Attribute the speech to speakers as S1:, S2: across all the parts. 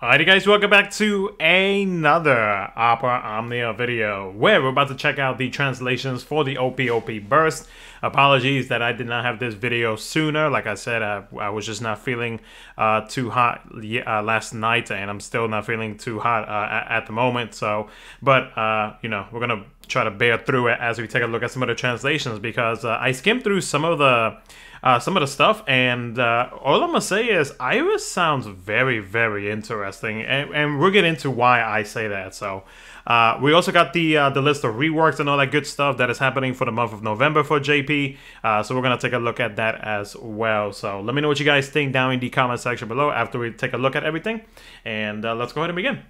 S1: Alrighty guys, welcome back to another Opera Omnia video where we're about to check out the translations for the OPOP Burst. Apologies that I did not have this video sooner. Like I said, I, I was just not feeling uh, too hot uh, last night and I'm still not feeling too hot uh, at the moment. So, but uh, you know, we're going to try to bear through it as we take a look at some of the translations because uh, I skimmed through some of the uh, some of the stuff. And uh, all I'm gonna say is Iris sounds very, very interesting, and, and we'll get into why I say that. So. Uh, we also got the uh, the list of reworks and all that good stuff that is happening for the month of November for JP. Uh, so we're gonna take a look at that as well. So let me know what you guys think down in the comment section below after we take a look at everything, and uh, let's go ahead and begin.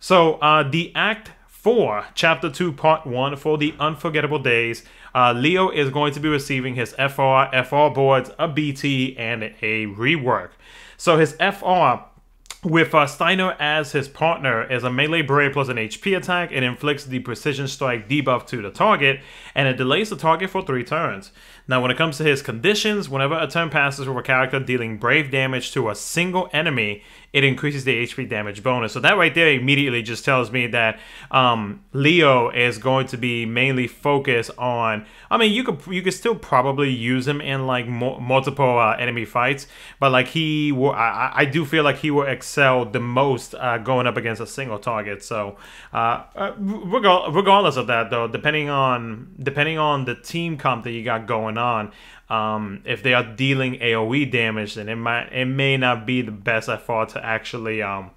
S1: So uh, the Act 4, Chapter 2, Part 1 for the Unforgettable Days. Uh, Leo is going to be receiving his FR, FR boards, a BT, and a rework. So his FR with uh, Steiner as his partner is a melee brave plus an HP attack. It inflicts the precision strike debuff to the target, and it delays the target for three turns. Now, when it comes to his conditions, whenever a turn passes with a character dealing brave damage to a single enemy, it increases the HP damage bonus. So that right there immediately just tells me that um, Leo is going to be mainly focused on. I mean, you could you could still probably use him in like mo- multiple uh, enemy fights, but like he will, I, I do feel like he will excel the most uh, going up against a single target. So uh, uh regardless of that, though, depending on depending on the team comp that you got going going on. Um, if they are dealing AOE damage, then it might it may not be the best thought to actually um,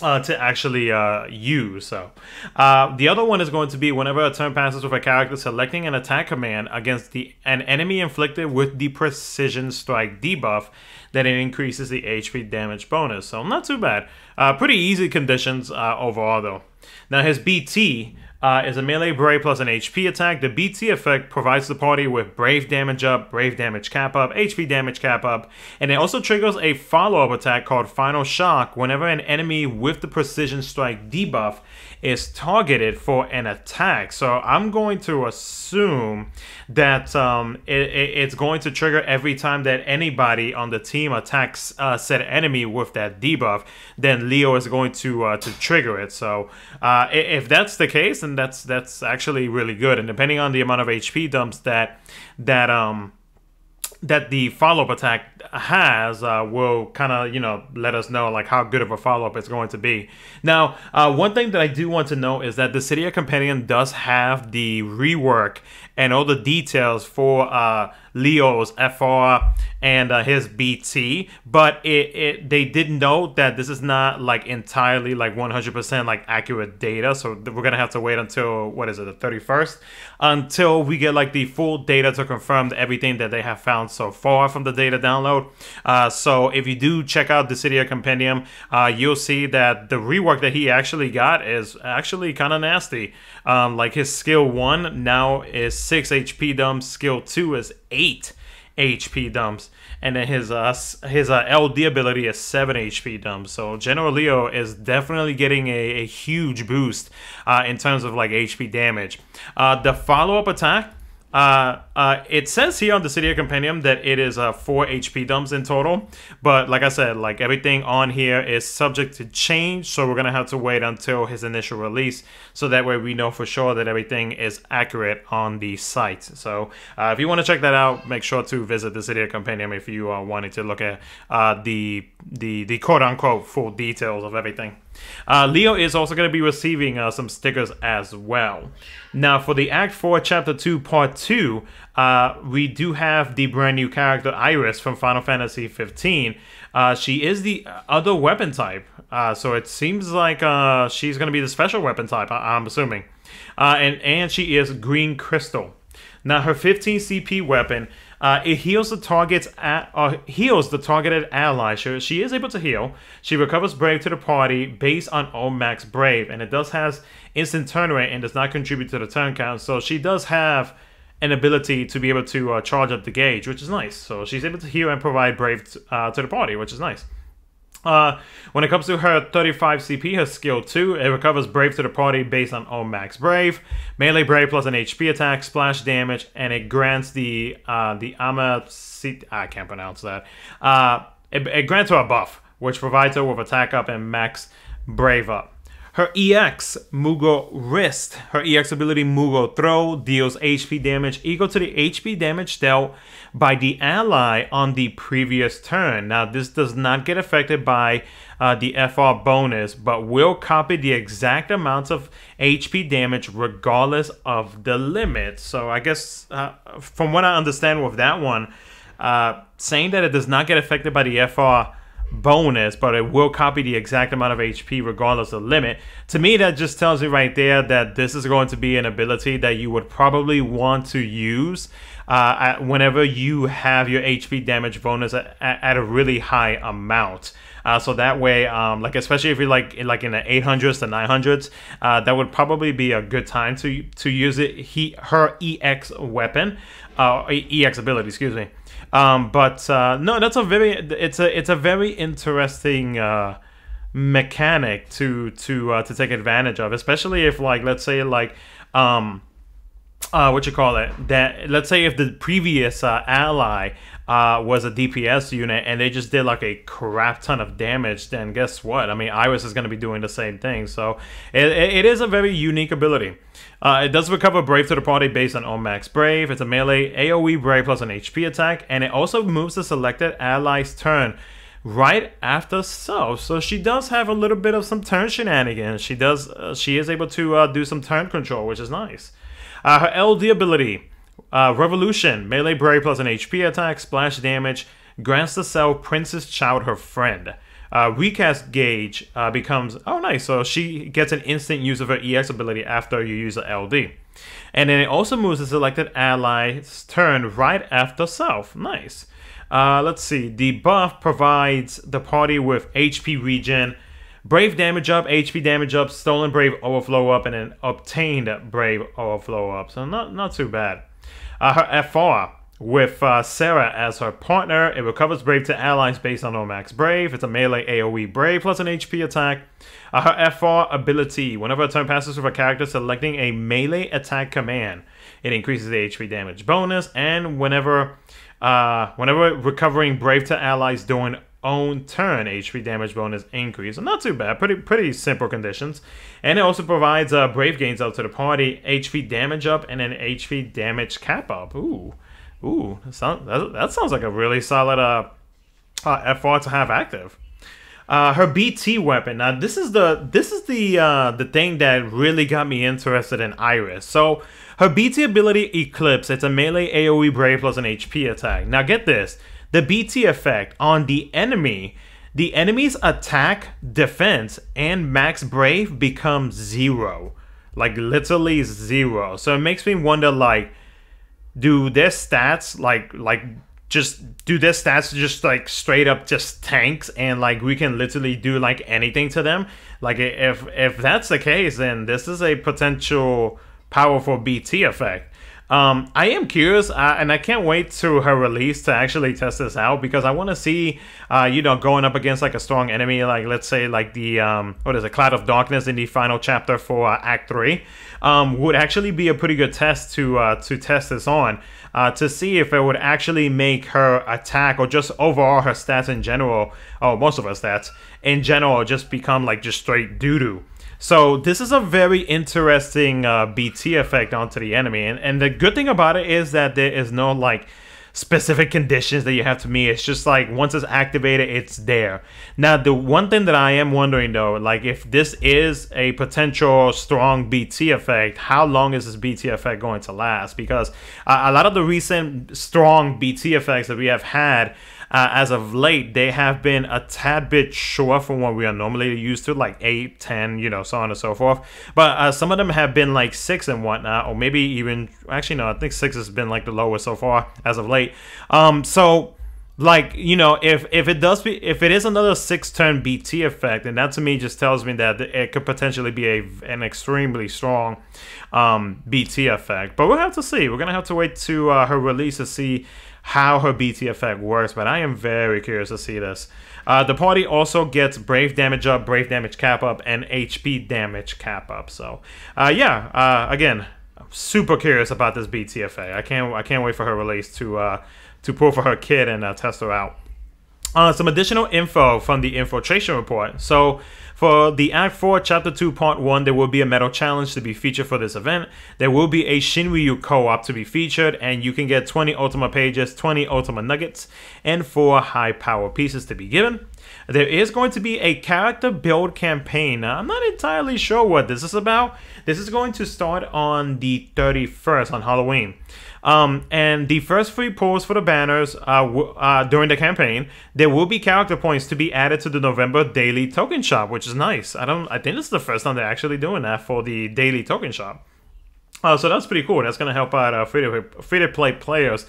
S1: uh, to actually uh, use. So uh, the other one is going to be whenever a turn passes with a character selecting an attack command against the an enemy inflicted with the precision strike debuff, then it increases the HP damage bonus. So not too bad. Uh, pretty easy conditions uh, overall though. Now his BT uh, is a melee brave plus an HP attack. The BT effect provides the party with brave damage up, brave damage cap up, HP damage cap up, and it also triggers a follow up attack called Final Shock whenever an enemy with the precision strike debuff is targeted for an attack. So I'm going to assume that um, it, it's going to trigger every time that anybody on the team attacks uh, said enemy with that debuff. Then Leo is going to uh, to trigger it. So uh, if that's the case, then that's that's actually really good. And depending on the amount of HP dumps that that um that the follow-up attack has uh, will kind of you know let us know like how good of a follow-up it's going to be now uh, one thing that i do want to know is that the city of companion does have the rework and all the details for uh, Leo's FR and uh, his BT, but it, it they did note that this is not like entirely like 100% like accurate data, so we're gonna have to wait until what is it the 31st until we get like the full data to confirm everything that they have found so far from the data download. Uh, so if you do check out the City of Compendium, uh, you'll see that the rework that he actually got is actually kind of nasty. Um, like his skill one now is six HP dumps. Skill two is eight HP dumps, and then his uh, his uh, LD ability is seven HP dumps. So General Leo is definitely getting a, a huge boost uh, in terms of like HP damage. Uh, the follow up attack uh, uh, it says here on the City of Compendium that it is uh, four HP dumps in total, but like I said, like everything on here is subject to change, so we're gonna have to wait until his initial release, so that way we know for sure that everything is accurate on the site. So uh, if you want to check that out, make sure to visit the City of Compendium if you are wanting to look at uh, the the the quote unquote full details of everything. Uh, Leo is also going to be receiving uh, some stickers as well. Now, for the Act 4, Chapter 2, Part 2, uh, we do have the brand new character Iris from Final Fantasy 15. Uh, she is the other weapon type, uh, so it seems like uh, she's going to be the special weapon type, I- am assuming. and, and she is Green Crystal. Now, her 15 CP weapon uh, it heals the target's at, uh, heals the targeted ally, so she is able to heal. She recovers brave to the party based on all max brave, and it does has instant turn rate and does not contribute to the turn count. So she does have an ability to be able to uh, charge up the gauge, which is nice. So she's able to heal and provide brave uh, to the party, which is nice. Uh, when it comes to her 35 CP, her skill 2, it recovers Brave to the party based on all max Brave, melee Brave plus an HP attack, splash damage, and it grants the uh, the Ama... C- I can't pronounce that. Uh, it, it grants her a buff, which provides her with attack up and max Brave up. Her EX, Mugo Wrist. Her EX ability, Mugo Throw, deals HP damage equal to the HP damage dealt by the ally on the previous turn. Now, this does not get affected by uh, the FR bonus, but will copy the exact amounts of HP damage regardless of the limit. So, I guess uh, from what I understand with that one, uh, saying that it does not get affected by the FR bonus, but it will copy the exact amount of HP regardless of limit. To me, that just tells you right there that this is going to be an ability that you would probably want to use uh, whenever you have your HP damage bonus at, at a really high amount. Uh, so that way, um, like especially if you're like in, like in the 800s to 900s, uh, that would probably be a good time to to use it. He her EX weapon, uh, EX ability, excuse me. Um, but uh, no, that's a very it's a it's a very interesting. Uh, mechanic to to uh, to take advantage of especially if like let's say like um uh, what you call it that let's say if the previous uh, ally uh, was a DPS unit, and they just did like a crap ton of damage. Then guess what? I mean, Iris is going to be doing the same thing. So it, it is a very unique ability. Uh, it does recover Brave to the party based on Omax Brave. It's a melee AoE Brave plus an HP attack, and it also moves the selected ally's turn right after self. So she does have a little bit of some turn shenanigans. She does. Uh, she is able to uh, do some turn control, which is nice. Uh, her LD ability. Uh, Revolution, melee Brave plus an HP attack, splash damage, grants the cell Princess Child her friend. Uh, recast Gauge uh, becomes, oh nice, so she gets an instant use of her EX ability after you use the LD. And then it also moves the selected ally's turn right after self. Nice. Uh, let's see. The buff provides the party with HP regen, Brave damage up, HP damage up, Stolen Brave overflow up, and an Obtained Brave overflow up. So not, not too bad. Uh, FR with uh, Sarah as her partner. It recovers Brave to allies based on Omax Brave. It's a melee AoE Brave plus an HP attack. Uh, her FR ability. Whenever a turn passes with a character selecting a melee attack command, it increases the HP damage bonus. And whenever uh, whenever recovering Brave to allies during own turn, HP damage bonus increase. So not too bad, pretty pretty simple conditions. And it also provides uh, Brave gains up to the party, HP damage up, and an HP damage cap up. Ooh, ooh, that, that, that sounds like a really solid uh, uh, FR to have active. Uh, her BT weapon. Now this is the this is the uh, the thing that really got me interested in Iris. So her BT ability Eclipse. It's a melee AOE Brave plus an HP attack. Now get this the BT effect on the enemy, the enemy's attack, defense, and max brave becomes zero. Like literally zero. So it makes me wonder like do their stats like like just do their stats just like straight up just tanks and like we can literally do like anything to them like if if that's the case then this is a potential powerful bt effect um, I am curious, uh, and I can't wait to her release to actually test this out because I want to see, uh, you know, going up against like a strong enemy, like let's say like the um, what is it, Cloud of Darkness in the final chapter for uh, Act Three, um, would actually be a pretty good test to uh, to test this on, uh, to see if it would actually make her attack or just overall her stats in general, or most of her stats in general, just become like just straight doo doo. So this is a very interesting uh, BT effect onto the enemy, and, and the good thing about it is that there is no like specific conditions that you have to meet. It's just like once it's activated, it's there. Now, the one thing that I am wondering though, like if this is a potential strong BT effect, how long is this BT effect going to last? Because uh, a lot of the recent strong BT effects that we have had uh, as of late, they have been a tad bit short from what we are normally used to, like 8, 10, you know, so on and so forth. But uh, some of them have been like 6 and whatnot, or maybe even, actually, no, I think 6 has been like the lowest so far as of late. Um, so like you know if if it does be if it is another six turn bt effect and that to me just tells me that it could potentially be a an extremely strong um bt effect but we'll have to see we're gonna have to wait to uh, her release to see how her bt effect works but i am very curious to see this uh, the party also gets brave damage up brave damage cap up and hp damage cap up so uh, yeah uh, again I'm super curious about this btfa i can't i can't wait for her release to uh, to pull for her kid and uh, test her out. Uh, some additional info from the infiltration report. So, for the Act 4 Chapter 2 Part 1, there will be a metal challenge to be featured for this event. There will be a Shinryu co op to be featured, and you can get 20 Ultima pages, 20 Ultima nuggets, and 4 high power pieces to be given. There is going to be a character build campaign. Now, I'm not entirely sure what this is about. This is going to start on the 31st, on Halloween. Um, and the first three pulls for the banners uh, uh, during the campaign, there will be character points to be added to the November daily token shop, which is nice. I don't. I think this is the first time they're actually doing that for the daily token shop. Uh, so that's pretty cool. That's going to help out uh, free to free to play players,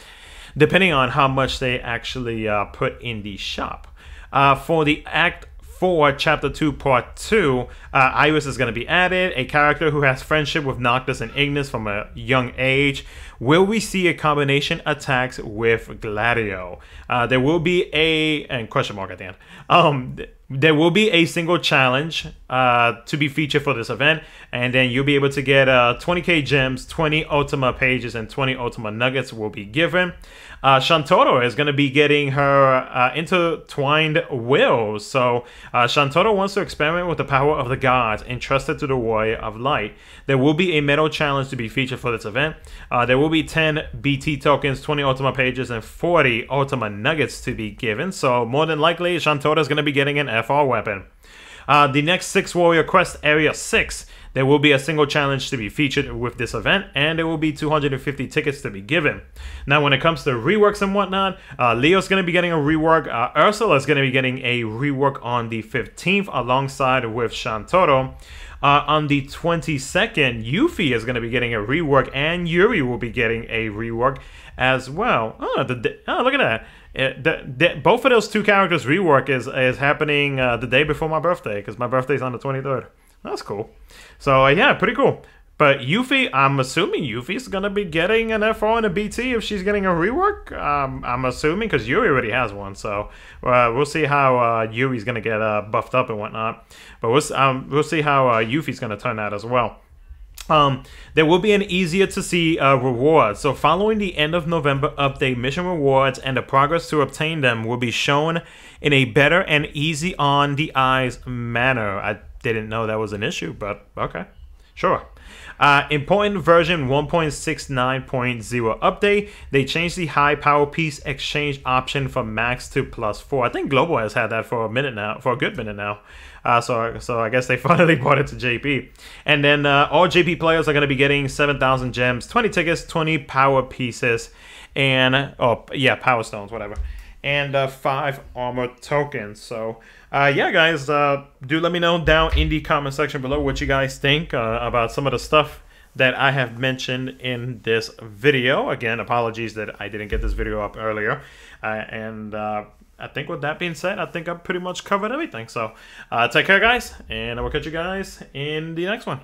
S1: depending on how much they actually uh, put in the shop. Uh, for the act 4, Chapter 2, Part 2, uh, Iris is going to be added, a character who has friendship with Noctis and Ignis from a young age. Will we see a combination attacks with Gladio? Uh, there will be a, and question mark at the end, um, there will be a single challenge uh, to be featured for this event, and then you'll be able to get uh, 20k gems, 20 Ultima pages, and 20 Ultima nuggets will be given. Uh, Shantoro is going to be getting her uh, intertwined will. So uh, Shantoro wants to experiment with the power of the gods entrusted to the warrior of light. There will be a medal challenge to be featured for this event. Uh, there will be 10 BT tokens, 20 Ultima pages, and 40 Ultima nuggets to be given. So more than likely, Shantoro is going to be getting an FR weapon. Uh, the next Six Warrior Quest Area 6. There will be a single challenge to be featured with this event, and there will be 250 tickets to be given. Now, when it comes to reworks and whatnot, uh, Leo's going to be getting a rework. Uh, Ursula is going to be getting a rework on the 15th alongside with Shantoro. Uh, on the 22nd, Yuffie is going to be getting a rework, and Yuri will be getting a rework as well. Oh, the, oh look at that. Eh, the, the, both of those two characters rework is is happening uh, the day before my birthday because my birthday is on the 23rd. That's cool. So uh, yeah, pretty cool. But Yuffie, I'm assuming Yuffie's gonna be getting an FO and a BT if she's getting a rework. Um, I'm assuming because Yuri already has one, so uh, we'll see how uh, Yuri's gonna get uh, buffed up and whatnot. But we'll um, we'll see how uh, Yuffie's gonna turn out as well. Um, there will be an easier to see uh, reward. So following the end of November update, mission rewards and the progress to obtain them will be shown in a better and easy on the eyes manner. I didn't know that was an issue, but okay. Sure. Uh, important version 1.69.0 update, they changed the high power piece exchange option from max to plus four. I think Global has had that for a minute now, for a good minute now. Uh, so, so I guess they finally brought it to JP. And then uh, all JP players are going to be getting 7,000 gems, 20 tickets, 20 power pieces, and, oh, yeah, power stones, whatever and uh, five armor tokens. So, uh, yeah, guys, uh, do let me know down in the comment section below what you guys think uh, about some of the stuff that I have mentioned in this video. Again, apologies that I didn't get this video up earlier. Uh, and uh, I think with that being said, I think I've pretty much covered everything. So, take care, guys, and I will catch you guys in the next one.